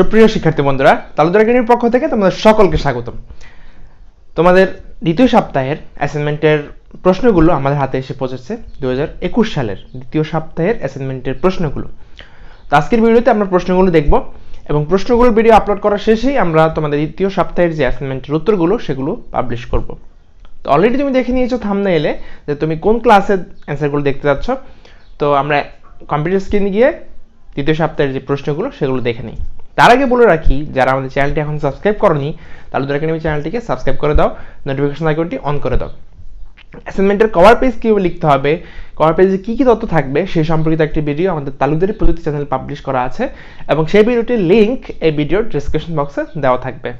সুপ্রিয় শিক্ষার্থী বন্ধুরা তালুদার একাডেমির পক্ষ থেকে তোমাদের সকলকে স্বাগতম তোমাদের দ্বিতীয় সপ্তাহের অ্যাসাইনমেন্টের প্রশ্নগুলো আমাদের হাতে এসে পৌঁছেছে দু সালের দ্বিতীয় সপ্তাহের অ্যাসাইনমেন্টের প্রশ্নগুলো তো আজকের ভিডিওতে আমরা প্রশ্নগুলো দেখব এবং প্রশ্নগুলোর ভিডিও আপলোড করার শেষেই আমরা তোমাদের দ্বিতীয় সপ্তাহের যে অ্যাসাইনমেন্টের উত্তরগুলো সেগুলো পাবলিশ করব তো অলরেডি তুমি দেখে নিয়েছো থামনে এলে যে তুমি কোন ক্লাসের অ্যান্সারগুলো দেখতে যাচ্ছ তো আমরা কম্পিউটার স্ক্রিনে গিয়ে দ্বিতীয় সপ্তাহের যে প্রশ্নগুলো সেগুলো দেখে নিই তার আগে বলে রাখি যারা আমাদের চ্যানেলটি এখন সাবস্ক্রাইব করনি তাহলে দরকার নেই চ্যানেলটিকে সাবস্ক্রাইব করে দাও নোটিফিকেশন আইকনটি অন করে দাও অ্যাসাইনমেন্টের কভার পেজ কীভাবে লিখতে হবে কভার পেজে কী কী তথ্য থাকবে সেই সম্পর্কিত একটি ভিডিও আমাদের তালুকদের প্রযুক্তি চ্যানেল পাবলিশ করা আছে এবং সেই ভিডিওটির লিঙ্ক এই ভিডিওর ডিসক্রিপশন বক্সে দেওয়া থাকবে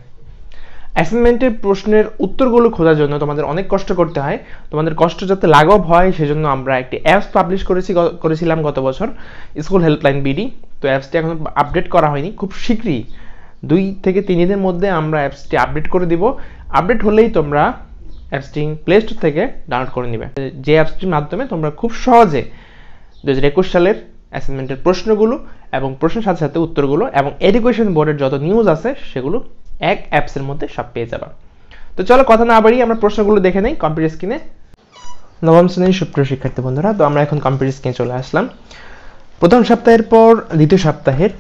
অ্যাসাইনমেন্টের প্রশ্নের উত্তরগুলো খোঁজার জন্য তোমাদের অনেক কষ্ট করতে হয় তোমাদের কষ্ট যাতে লাঘব হয় সেজন্য আমরা একটি অ্যাপস পাবলিশ করেছি করেছিলাম গত বছর স্কুল হেল্পলাইন বিডি তো অ্যাপসটি এখন আপডেট করা হয়নি খুব শীঘ্রই দুই থেকে তিন দিনের মধ্যে আমরা অ্যাপসটি আপডেট করে দিব আপডেট হলেই তোমরা অ্যাপসটি প্লে স্টোর থেকে ডাউনলোড করে নেবে যে অ্যাপসটির মাধ্যমে তোমরা খুব সহজে দু হাজার একুশ সালের অ্যাসাইনমেন্টের প্রশ্নগুলো এবং প্রশ্নের সাথে সাথে উত্তরগুলো এবং এডুকেশন বোর্ডের যত নিউজ আছে সেগুলো এক অ্যাপসের মধ্যে সব পেয়ে যাবা তো চলো কথা না বাড়ি আমরা প্রশ্নগুলো দেখে নেই কম্পিউটার স্ক্রিনে নবম শ্রেণীর সুপ্রিয় শিক্ষার্থী বন্ধুরা তো আমরা এখন কম্পিউটার স্ক্রিনে চলে আসলাম প্রথম সপ্তাহের পর দ্বিতীয় সপ্তাহের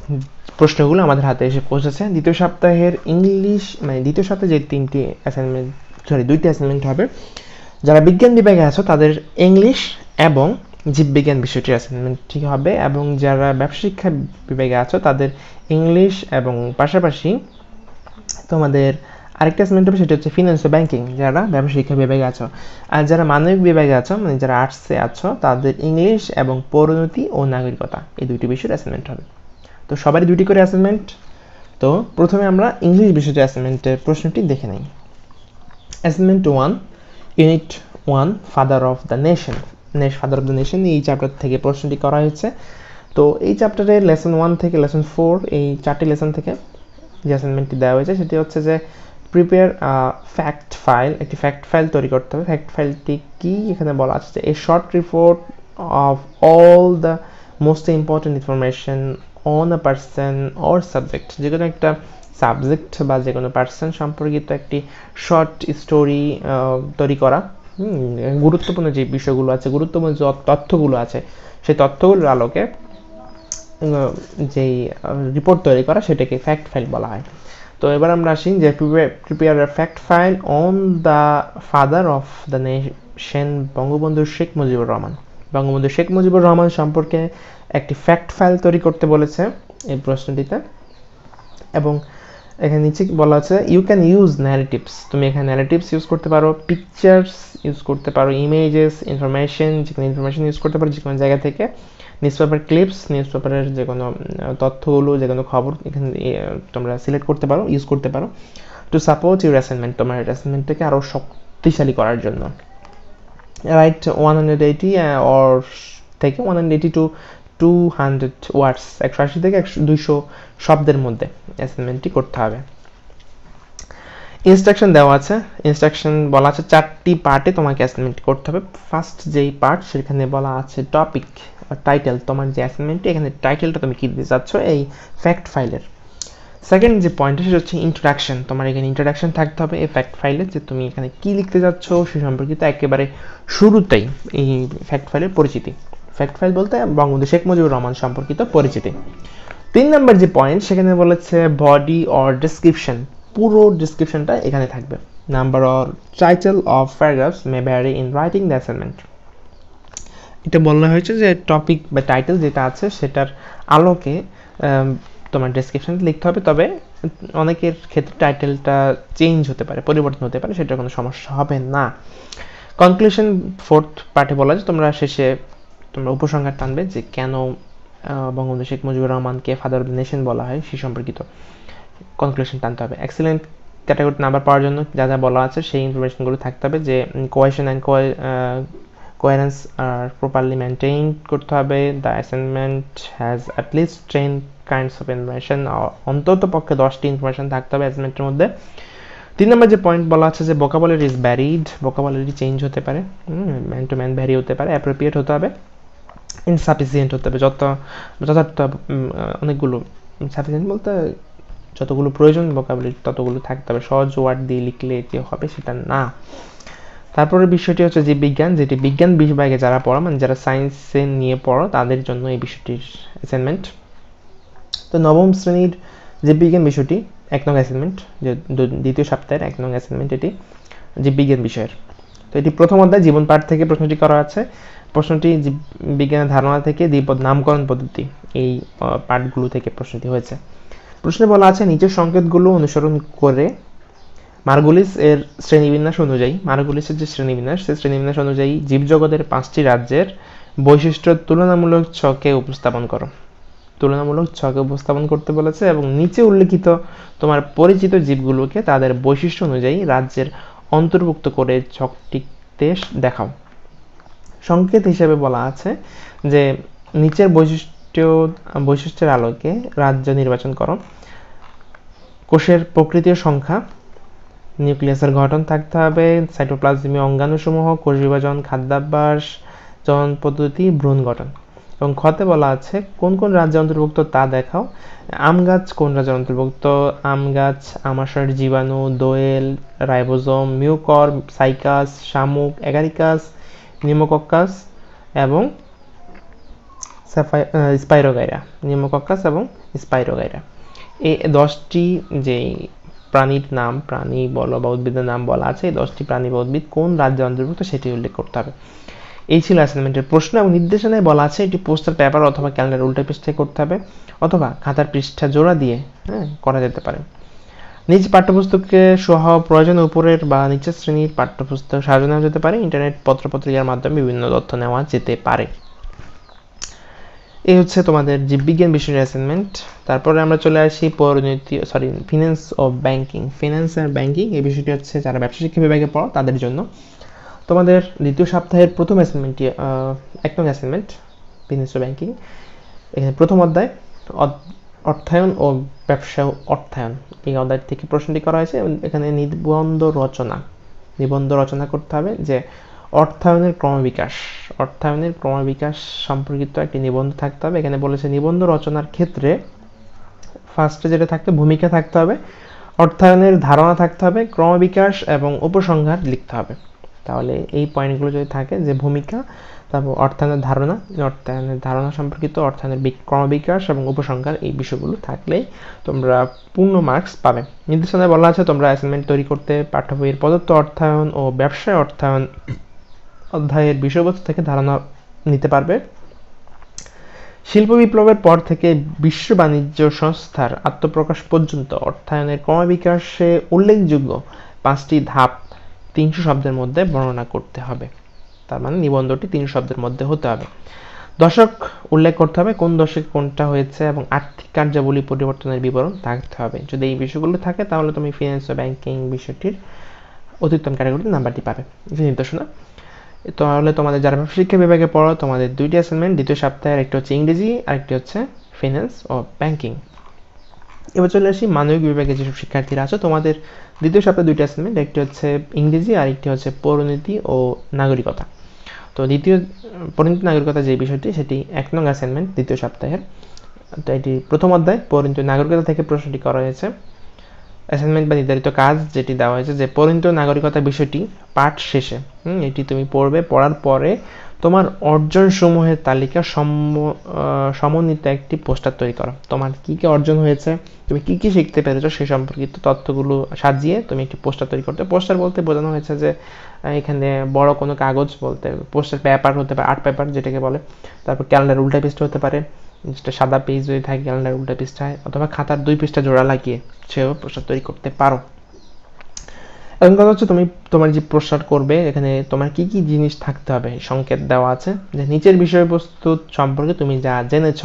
প্রশ্নগুলো আমাদের হাতে এসে পৌঁছেছে দ্বিতীয় সপ্তাহের ইংলিশ মানে দ্বিতীয় সপ্তাহে যে তিনটি অ্যাসাইনমেন্ট সরি দুইটি অ্যাসাইনমেন্ট হবে যারা বিজ্ঞান বিভাগে আছো তাদের ইংলিশ এবং জীববিজ্ঞান বিষয়টির অ্যাসাইনমেন্টটি হবে এবং যারা ব্যবসা শিক্ষা বিভাগে আছো তাদের ইংলিশ এবং পাশাপাশি তোমাদের আরেকটা সেমেন্ট হবে সেটা হচ্ছে ফিনান্স ব্যাঙ্কিং যারা ব্যবসা শিক্ষা বিভাগে আছো আর যারা মানবিক বিভাগে আছো মানে যারা আর্টসে আছো তাদের ইংলিশ এবং পরিণতি ও নাগরিকতা এই দুটি বিষয়ের অ্যাসাইনমেন্ট হবে তো সবারই দুটি করে অ্যাসাইনমেন্ট তো প্রথমে আমরা ইংলিশ বিষয়ের অ্যাসাইনমেন্টের প্রশ্নটি দেখে নিই assignment one unit one father of the nation নেশ ফাদার অফ দ্য নেশন এই চ্যাপ্টার থেকে প্রশ্নটি করা হয়েছে তো এই চ্যাপ্টারে লেসন ওয়ান থেকে লেসন ফোর এই চারটি লেসন থেকে যে অ্যাসাইনমেন্টটি দেওয়া হয়েছে সেটি হচ্ছে যে প্রিপেয়ার ফ্যাক্ট ফাইল একটি ফ্যাক্ট ফাইল তৈরি করতে হবে ফ্যাক্ট ফাইলটি কি এখানে বলা আছে যে a short report of all the most important information on a person or subject যে কোনো একটা সাবজেক্ট বা যে কোনো পার্সন সম্পর্কিত একটি শর্ট স্টোরি তৈরি করা গুরুত্বপূর্ণ যে বিষয়গুলো আছে গুরুত্বপূর্ণ যে তথ্যগুলো আছে সেই তথ্যগুলোর আলোকে যেই রিপোর্ট তৈরি করা সেটাকে ফ্যাক্ট ফাইল বলা হয় তো এবার আমরা আসি যে prepare fact file on the father of the nation Bangabandhu Sheikh Mujibur Rahman Bangabandhu Sheikh Mujibur Rahman সম্পর্কে একটি ফ্যাক্ট ফাইল তৈরি করতে বলেছে এই প্রশ্নটিতে এবং এখানে নিচে বলা আছে ইউ ক্যান ইউজ ন্যারেটিভস তুমি এখানে ন্যারেটিভস ইউজ করতে পারো পিকচার্স ইউজ করতে পারো ইমেজেস ইনফরমেশন যে কোনো ইনফরমেশন ইউজ করতে পারো যে কোনো জায়গা থেকে নিউজ পেপার ক্লিপস নিউজ পেপারের যে কোনো তথ্যগুলো যে কোনো খবর এখানে তোমরা সিলেক্ট করতে পারো ইউজ করতে পারো টু সাপোর্ট ইউর অ্যাসাইনমেন্ট তোমার অ্যাসাইনমেন্টটাকে আরও শক্তিশালী করার জন্য write one hundred eighty or থেকে one hundred eighty to two hundred words একশো আশি থেকে একশো দুইশো শব্দের মধ্যে অ্যাসাইনমেন্টটি করতে হবে ইনস্ট্রাকশন দেওয়া আছে ইনস্ট্রাকশন বলা আছে চারটি পার্টে তোমাকে অ্যাসাইনমেন্ট করতে হবে ফার্স্ট যেই পার্ট সেখানে বলা আছে টপিক টাইটেল তোমার যে অ্যাসাইনমেন্ট এখানে টাইটেলটা তুমি কী দিতে চাচ্ছ এই ফ্যাক্ট ফাইলের সেকেন্ড যে পয়েন্টটা সেটা হচ্ছে ইন্ট্রোডাকশন তোমার এখানে ইন্ট্রোডাকশন থাকতে হবে এই ফ্যাক্ট ফাইলে যে তুমি এখানে কী লিখতে যাচ্ছ সে সম্পর্কিত একেবারে শুরুতেই এই ফ্যাক্ট ফাইলের পরিচিতি ফ্যাক্ট ফাইল বলতে বঙ্গবন্ধু শেখ মুজিবুর রহমান সম্পর্কিত পরিচিতি তিন নম্বর যে পয়েন্ট সেখানে বলেছে বডি অর ডিসক্রিপশন পুরো ডিসক্রিপশনটা এখানে থাকবে number or title of paragraphs may vary in writing the assignment এটা বলা হয়েছে যে টপিক বা টাইটেল যেটা আছে সেটার আলোকে তোমার ডেসক্রিপশানটা লিখতে হবে তবে অনেকের ক্ষেত্রে টাইটেলটা চেঞ্জ হতে পারে পরিবর্তন হতে পারে সেটার কোনো সমস্যা হবে না কনক্লুশন ফোর্থ পার্টে বলা যে তোমরা শেষে তোমরা উপসংহার টানবে যে কেন বঙ্গবন্ধু শেখ মুজিবুর রহমানকে ফাদার অফ নেশন বলা হয় সে সম্পর্কিত কনক্লুশন টানতে হবে এক্সিলেন্ট ক্যাটাগরি নাম্বার পাওয়ার জন্য যা যা বলা আছে সেই ইনফরমেশনগুলো থাকতে হবে যে কোয়েশন অ্যান্ড কোয়ারেন্স আর প্রপারলি মেনটেইন করতে হবে the assignment has at least ten kinds of information অন্তত পক্ষে দশটি ইনফরমেশন থাকতে হবে অ্যাসাইনমেন্টের মধ্যে তিন নম্বর যে পয়েন্ট বলা আছে যে vocabulary is varied vocabulary change হতে পারে ম্যান টু ম্যান ভ্যারি হতে পারে অ্যাপ্রোপ্রিয়েট হতে হবে ইনসাফিসিয়েন্ট হতে হবে যত যথার্থ অনেকগুলো ইনসাফিসিয়েন্ট বলতে যতগুলো প্রয়োজন বোকাবলারি ততগুলো থাকতে হবে সহজ ওয়ার্ড দিয়ে লিখলে এটি হবে সেটা না তারপরে বিষয়টি হচ্ছে যে বিজ্ঞান যেটি বিজ্ঞান বিভাগে যারা পড়া মানে যারা সায়েন্সে নিয়ে পড়ো তাদের জন্য এই বিষয়টির অ্যাসাইনমেন্ট তো নবম শ্রেণীর যে বিজ্ঞান বিষয়টি এক নং অ্যাসাইনমেন্ট যে দ্বিতীয় সপ্তাহের এক নং অ্যাসাইনমেন্ট এটি যে বিজ্ঞান বিষয়ের তো এটি প্রথম অধ্যায় জীবন পাঠ থেকে প্রশ্নটি করা আছে প্রশ্নটি বিজ্ঞানের ধারণা থেকে দ্বিপদ নামকরণ পদ্ধতি এই পাঠগুলো থেকে প্রশ্নটি হয়েছে প্রশ্নে বলা আছে নিচের সংকেতগুলো অনুসরণ করে মার্গুলিস এর শ্রেণীবিন্যাস অনুযায়ী মার্গুলিসের যে শ্রেণীবিন্যাস সেই শ্রেণীবিন্যাস অনুযায়ী জীবজগতের পাঁচটি রাজ্যের বৈশিষ্ট্য তুলনামূলক ছকে উপস্থাপন করো তুলনামূলক ছকে উপস্থাপন করতে বলেছে এবং নিচে উল্লেখিত তোমার পরিচিত জীবগুলোকে তাদের বৈশিষ্ট্য অনুযায়ী রাজ্যের অন্তর্ভুক্ত করে ছকটিতে দেখাও সংকেত হিসেবে বলা আছে যে নিচের বৈশিষ্ট্য বৈশিষ্ট্যের আলোকে রাজ্য নির্বাচন করো কোষের প্রকৃতির সংখ্যা নিউক্লিয়াসের গঠন থাকতে হবে সাইটোপ্লাজমে অঙ্গাণুসমূহ কোষ বিভাজন খাদ্যাভ্যাস জন পদ্ধতি ভ্রূণ গঠন এবং খতে বলা আছে কোন কোন রাজ্যে অন্তর্ভুক্ত তা দেখাও আম গাছ কোন রাজ্যের অন্তর্ভুক্ত আম গাছ আমাশয়ের জীবাণু দোয়েল রাইবোজোম মিউকর সাইকাস শামুক অ্যাগারিকাস নিমোকক্কাস এবং স্পাইরোগাইরা নিমোকক্কাস এবং স্পাইরোগাইরা এই দশটি যেই প্রাণীর নাম প্রাণী বলো বা উদ্ভিদের নাম বলা আছে এই দশটি প্রাণী বা উদ্ভিদ কোন রাজ্যে অন্তর্ভুক্ত সেটি উল্লেখ করতে হবে এই ছিল অ্যাসাইনমেন্টের প্রশ্ন এবং নির্দেশনায় বলা আছে এটি পোস্টার পেপার অথবা ক্যালেন্ডার উল্টা পৃষ্ঠায় করতে হবে অথবা খাতার পৃষ্ঠা জোড়া দিয়ে হ্যাঁ করা যেতে পারে নিজ পাঠ্যপুস্তককে সহ প্রয়োজন উপরের বা নিচের শ্রেণীর পাঠ্যপুস্তক সাজানো যেতে পারে ইন্টারনেট পত্রপত্রিকার মাধ্যমে বিভিন্ন তথ্য নেওয়া যেতে পারে এই হচ্ছে তোমাদের বিজ্ঞান বিষয়ের অ্যাসাইনমেন্ট তারপরে আমরা চলে আসি পরিণতি সরি ফিনান্স ও ব্যাংকিং ফিনান্স আর ব্যাংকিং এই বিষয়টি হচ্ছে যারা ব্যবসা শিক্ষা বিভাগে পড়ো তাদের জন্য তোমাদের দ্বিতীয় সপ্তাহের প্রথম অ্যাসাইনমেন্টটি এক নং অ্যাসাইনমেন্ট ফিনান্স ও ব্যাংকিং এখানে প্রথম অধ্যায় অর্থায়ন ও ব্যবসা অর্থায়ন এই অধ্যায় থেকে প্রশ্নটি করা হয়েছে এখানে নিবন্ধ রচনা নিবন্ধ রচনা করতে হবে যে অর্থায়নের ক্রমবিকাশ অর্থায়নের ক্রমবিকাশ সম্পর্কিত একটি নিবন্ধ থাকতে হবে এখানে বলেছে নিবন্ধ রচনার ক্ষেত্রে ফার্স্টে যেটা থাকতে ভূমিকা থাকতে হবে অর্থায়নের ধারণা থাকতে হবে ক্রমবিকাশ এবং উপসংহার লিখতে হবে তাহলে এই পয়েন্টগুলো যদি থাকে যে ভূমিকা তারপর অর্থায়নের ধারণা অর্থায়নের ধারণা সম্পর্কিত অর্থায়নের ক্রমবিকাশ এবং উপসংহার এই বিষয়গুলো থাকলেই তোমরা পূর্ণ মার্কস পাবে নির্দেশনায় বলা আছে তোমরা অ্যাসাইনমেন্ট তৈরি করতে পাঠ্য বইয়ের প্রদত্ত অর্থায়ন ও ব্যবসায় অর্থায়ন অধ্যায়ের বিষয়বস্তু থেকে ধারণা নিতে পারবে শিল্প বিপ্লবের পর থেকে বিশ্ব বাণিজ্য সংস্থার আত্মপ্রকাশ পর্যন্ত অর্থায়নের ক্রমবিকাশে উল্লেখযোগ্য পাঁচটি ধাপ তিনশো শব্দের মধ্যে বর্ণনা করতে হবে তার মানে নিবন্ধটি তিনশো শব্দের মধ্যে হতে হবে দশক উল্লেখ করতে হবে কোন দশকে কোনটা হয়েছে এবং আর্থিক কার্যাবলী পরিবর্তনের বিবরণ থাকতে হবে যদি এই বিষয়গুলো থাকে তাহলে তুমি ফিনান্স ব্যাংকিং বিষয়টির অতিরিক্ত ক্যাটাগরিতে নাম্বারটি পাবে নির্দেশনা তাহলে তোমাদের যারা শিক্ষা বিভাগে পড়ো তোমাদের দুইটি অ্যাসাইনমেন্ট দ্বিতীয় সপ্তাহের একটা হচ্ছে ইংরেজি আরেকটি হচ্ছে ফিনান্স ও ব্যাংকিং এবার চলে আসি মানবিক বিভাগে যেসব শিক্ষার্থীরা আছো তোমাদের দ্বিতীয় সপ্তাহে দুইটি অ্যাসাইনমেন্ট একটি হচ্ছে ইংরেজি আর একটি হচ্ছে পৌরনীতি ও নাগরিকতা তো দ্বিতীয় পরিণীতি নাগরিকতা যে বিষয়টি সেটি এক নং অ্যাসাইনমেন্ট দ্বিতীয় সপ্তাহের তো এটি প্রথম অধ্যায় পরিণতি নাগরিকতা থেকে প্রশ্নটি করা হয়েছে অ্যাসাইনমেন্ট বা নির্ধারিত কাজ যেটি দেওয়া হয়েছে যে পরিণত নাগরিকতা বিষয়টি পাঠ শেষে হুম এটি তুমি পড়বে পড়ার পরে তোমার অর্জন সমূহের তালিকা সম সমন্বিত একটি পোস্টার তৈরি করো তোমার কী কী অর্জন হয়েছে তুমি কী কী শিখতে পেরেছো সে সম্পর্কিত তথ্যগুলো সাজিয়ে তুমি একটি পোস্টার তৈরি করতে পোস্টার বলতে বোঝানো হয়েছে যে এখানে বড় কোনো কাগজ বলতে পোস্টার পেপার হতে পারে আর্ট পেপার যেটাকে বলে তারপর ক্যালেন্ডার উল্টা পেস্ট হতে পারে যেটা সাদা পেজ হয়ে থাকে ক্যালেন্ডার উল্টা পৃষ্ঠায় অথবা খাতার দুই পৃষ্ঠা জোড়া লাগিয়ে সেও প্রসাদ তৈরি করতে পারো এখন কথা হচ্ছে তুমি তোমার যে প্রসাদ করবে এখানে তোমার কি কি জিনিস থাকতে হবে সংকেত দেওয়া আছে যে নিচের বিষয়বস্তু সম্পর্কে তুমি যা জেনেছ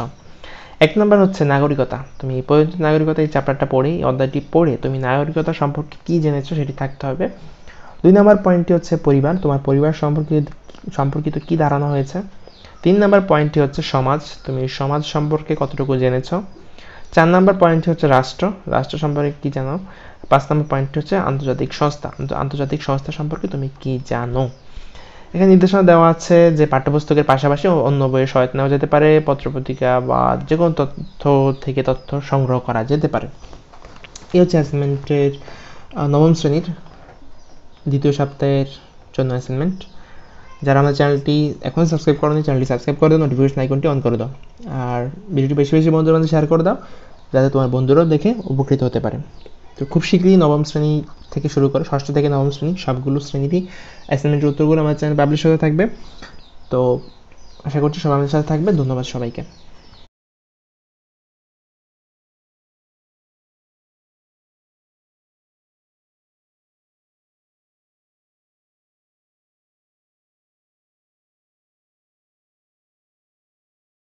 এক নম্বর হচ্ছে নাগরিকতা তুমি এই পর্যন্ত নাগরিকতা এই চ্যাপ্টারটা পড়ে এই অধ্যায়টি পড়ে তুমি নাগরিকতা সম্পর্কে কি জেনেছো সেটি থাকতে হবে দুই নম্বর পয়েন্টটি হচ্ছে পরিবার তোমার পরিবার সম্পর্কে সম্পর্কিত কি ধারণা হয়েছে তিন নম্বর পয়েন্টটি হচ্ছে সমাজ তুমি সমাজ সম্পর্কে কতটুকু জেনেছ চার নম্বর পয়েন্টটি হচ্ছে রাষ্ট্র রাষ্ট্র সম্পর্কে কী জানো পাঁচ নম্বর পয়েন্টটি হচ্ছে আন্তর্জাতিক সংস্থা আন্তর্জাতিক সংস্থা সম্পর্কে তুমি কি জানো এখানে নির্দেশনা দেওয়া আছে যে পাঠ্যপুস্তকের পাশাপাশি অন্য বইয়ের সহায়তা নেওয়া যেতে পারে পত্রপত্রিকা বা যে কোনো তথ্য থেকে তথ্য সংগ্রহ করা যেতে পারে এই হচ্ছে অ্যাসাইনমেন্টের নবম শ্রেণীর দ্বিতীয় সপ্তাহের জন্য অ্যাসাইনমেন্ট যারা আমার চ্যানেলটি এখন সাবস্ক্রাইব করেনি চ্যানেলটি সাবস্ক্রাইব করে দাও নোটিফিকেশন আইকনটি অন করে দাও আর ভিডিওটি বেশি বেশি বন্ধুদের মধ্যে শেয়ার করে দাও যাতে তোমার বন্ধুরাও দেখে উপকৃত হতে পারে তো খুব শীঘ্রই নবম শ্রেণী থেকে শুরু করে ষষ্ঠ থেকে নবম শ্রেণী সবগুলো শ্রেণীতেই অ্যাসাইনমেন্টের উত্তরগুলো আমার চ্যানেল পাবলিশ হতে থাকবে তো আশা করছি সবাই আমাদের সাথে থাকবে ধন্যবাদ সবাইকে